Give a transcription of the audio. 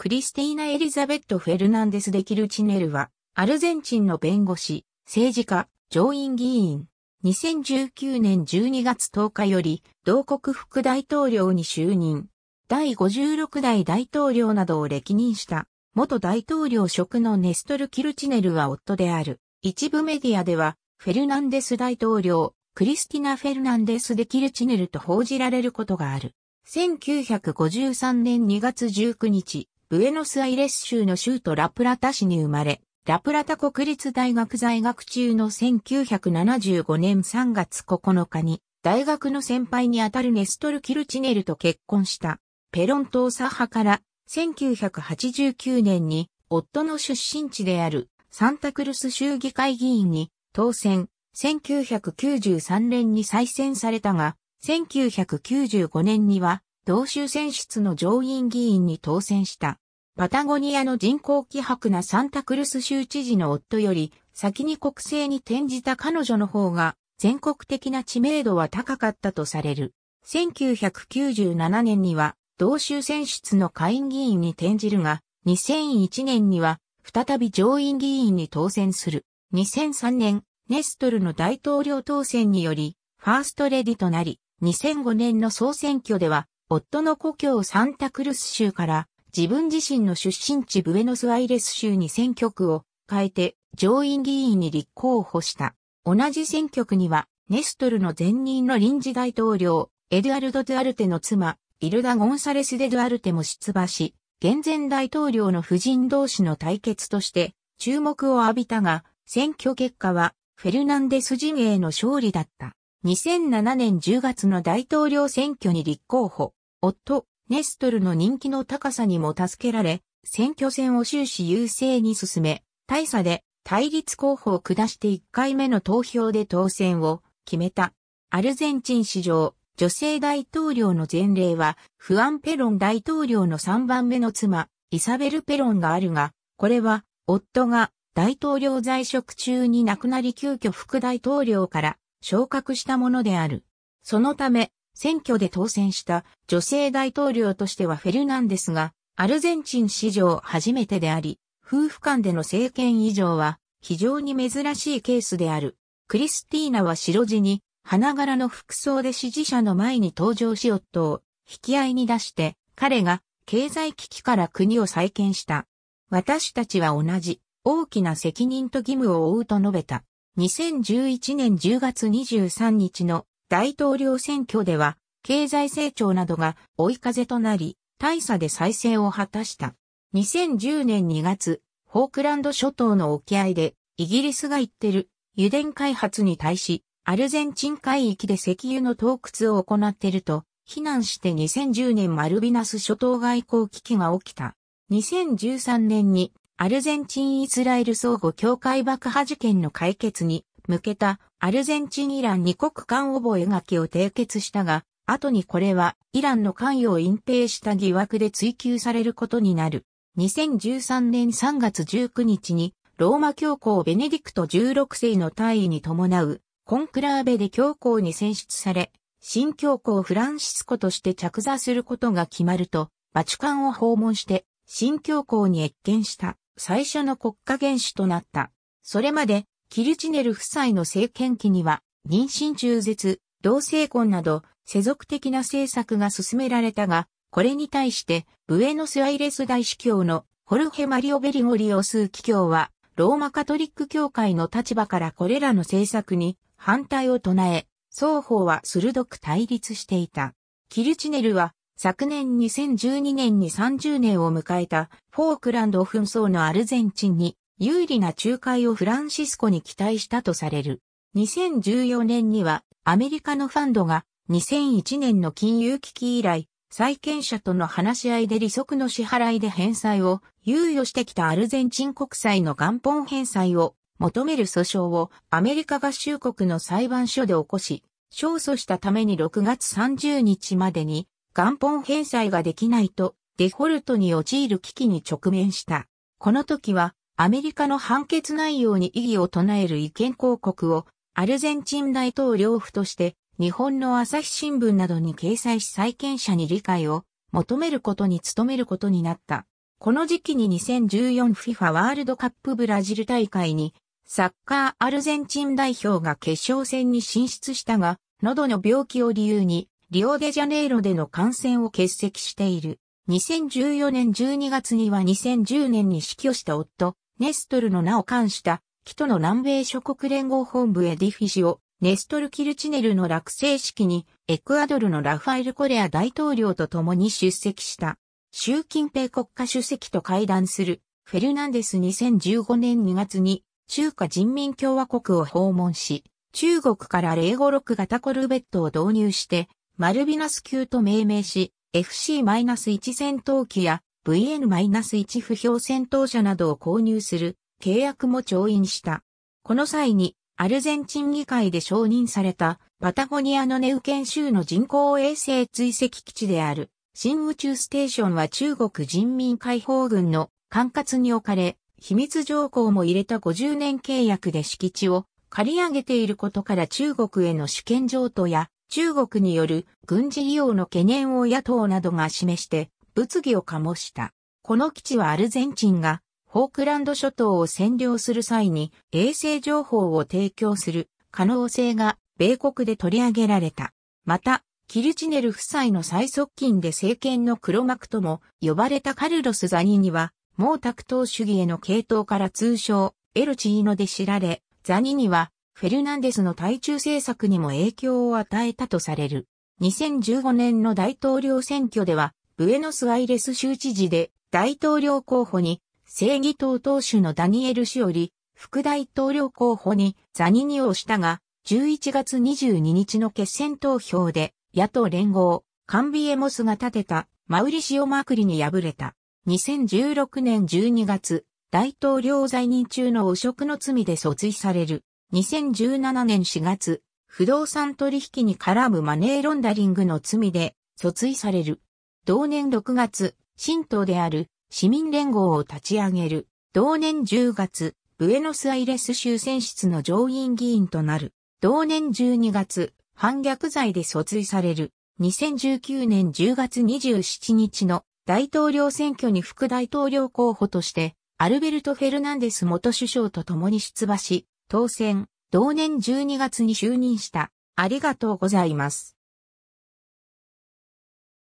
クリスティーナ・エリザベット・フェルナンデス・デ・キルチネルは、アルゼンチンの弁護士、政治家、上院議員。2019年12月10日より、同国副大統領に就任。第56代大統領などを歴任した、元大統領職のネストル・キルチネルは夫である。一部メディアでは、フェルナンデス大統領、クリスティナ・フェルナンデス・デ・キルチネルと報じられることがある。1953年2月19日、ブエノスアイレス州の州都ラプラタ市に生まれ、ラプラタ国立大学在学中の1975年3月9日に、大学の先輩にあたるネストル・キルチネルと結婚した。ペロン島左派から、1989年に、夫の出身地であるサンタクルス州議会議員に当選、1993年に再選されたが、1995年には同州選出の上院議員に当選した。パタゴニアの人口希薄なサンタクルス州知事の夫より先に国政に転じた彼女の方が全国的な知名度は高かったとされる。1997年には同州選出の下院議員に転じるが、2001年には再び上院議員に当選する。2003年、ネストルの大統領当選により、ファーストレディとなり、2005年の総選挙では夫の故郷サンタクルス州から自分自身の出身地ブエノスアイレス州に選挙区を変えて上院議員に立候補した。同じ選挙区にはネストルの前任の臨時大統領エドゥアルド・ドゥアルテの妻イルダ・ゴンサレス・デ・ドゥアルテも出馬し、現前大統領の夫人同士の対決として注目を浴びたが、選挙結果はフェルナンデス陣営の勝利だった。2007年10月の大統領選挙に立候補。夫、ネストルの人気の高さにも助けられ、選挙戦を終始優勢に進め、大差で対立候補を下して1回目の投票で当選を決めた。アルゼンチン史上、女性大統領の前例は、フアン・ペロン大統領の3番目の妻、イサベル・ペロンがあるが、これは、夫が大統領在職中に亡くなり急遽副大統領から昇格したものである。そのため、選挙で当選した女性大統領としてはフェルナンデスが、アルゼンチン史上初めてであり、夫婦間での政権以上は非常に珍しいケースである。クリスティーナは白地に花柄の服装で支持者の前に登場し夫を引き合いに出して彼が経済危機から国を再建した。私たちは同じ大きな責任と義務を負うと述べた。2011年10月23日の大統領選挙では、経済成長などが追い風となり、大差で再選を果たした。2010年2月、フォークランド諸島の沖合で、イギリスが言ってる油田開発に対し、アルゼンチン海域で石油の洞窟を行っていると、非難して2010年マルビナス諸島外交危機が起きた。2013年にアルゼンチン・イスラエル相互境界爆破事件の解決に向けたアルゼンチン・イラン二国間覚書を締結したが、後にこれはイランの関与を隠蔽した疑惑で追及されることになる。2013年3月19日にローマ教皇ベネディクト16世の退位に伴うコンクラーベで教皇に選出され、新教皇フランシスコとして着座することが決まると、バチカンを訪問して新教皇に越見した最初の国家元首となった。それまでキルチネル夫妻の政権期には、妊娠中絶、同性婚など、世俗的な政策が進められたが、これに対して、ブエノスアイレス大司教のホルヘ・マリオ・ベリゴリオス司教は、ローマカトリック教会の立場からこれらの政策に反対を唱え、双方は鋭く対立していた。キルチネルは、昨年2012年に30年を迎えたフォークランド紛争のアルゼンチンに有利な仲介をフランシスコに期待したとされる。2014年にはアメリカのファンドが2001年の金融危機以来、債権者との話し合いで利息の支払いで返済を猶予してきたアルゼンチン国債の元本返済を求める訴訟をアメリカ合衆国の裁判所で起こし、勝訴したために6月30日までに元本返済ができないとデフォルトに陥る危機に直面した。この時はアメリカの判決内容に異議を唱える意見広告をアルゼンチン大統領府として日本の朝日新聞などに掲載し債権者に理解を求めることに努めることになった。この時期に 2014FIFA ワールドカップブラジル大会にサッカーアルゼンチン代表が決勝戦に進出したが、喉の病気を理由にリオデジャネイロでの感染を欠席している。2014年12月には2010年に死去した夫、ネストルの名を冠した、キトの南米諸国連合本部エディフィシオ、ネストル・キルチネルの落成式に、エクアドルのラファエル・コレア大統領と共に出席した。習近平国家主席と会談する、フェルナンデス2015年2月に、中華人民共和国を訪問し、中国から零五六型コルベットを導入して、マルビナス級と命名し、FC-1 戦闘機や VN-1 不評戦闘車などを購入する契約も調印した。この際に、アルゼンチン議会で承認されたパタゴニアのネウケン州の人工衛星追跡基地である新宇宙ステーションは中国人民解放軍の管轄に置かれ、秘密条項も入れた50年契約で敷地を借り上げていることから中国への主権譲渡や中国による軍事利用の懸念を野党などが示して物議を醸した。この基地はアルゼンチンがフォークランド諸島を占領する際に衛星情報を提供する可能性が米国で取り上げられた。また、キルチネル夫妻の最側近で政権の黒幕とも呼ばれたカルロス・ザニーニは、毛沢東主義への系統から通称、エルチーノで知られ、ザニーニは、フェルナンデスの対中政策にも影響を与えたとされる。2015年の大統領選挙では、ブエノスアイレス州知事で大統領候補に正義党党首のダニエル氏より副大統領候補にザニニオをしたが、11月22日の決選投票で野党連合、カンビエモスが立てたマウリシオ・マクリに敗れた。2016年12月、大統領在任中の汚職の罪で訴追される。2017年4月、不動産取引に絡むマネーロンダリングの罪で訴追される。同年6月、新党である市民連合を立ち上げる。同年10月、ブエノスアイレス州選出の上院議員となる。同年12月、反逆罪で訴追される。2019年10月27日の大統領選挙に副大統領候補として、アルベルト・フェルナンデス元首相と共に出馬し、当選、同年12月に就任した。ありがとうございます。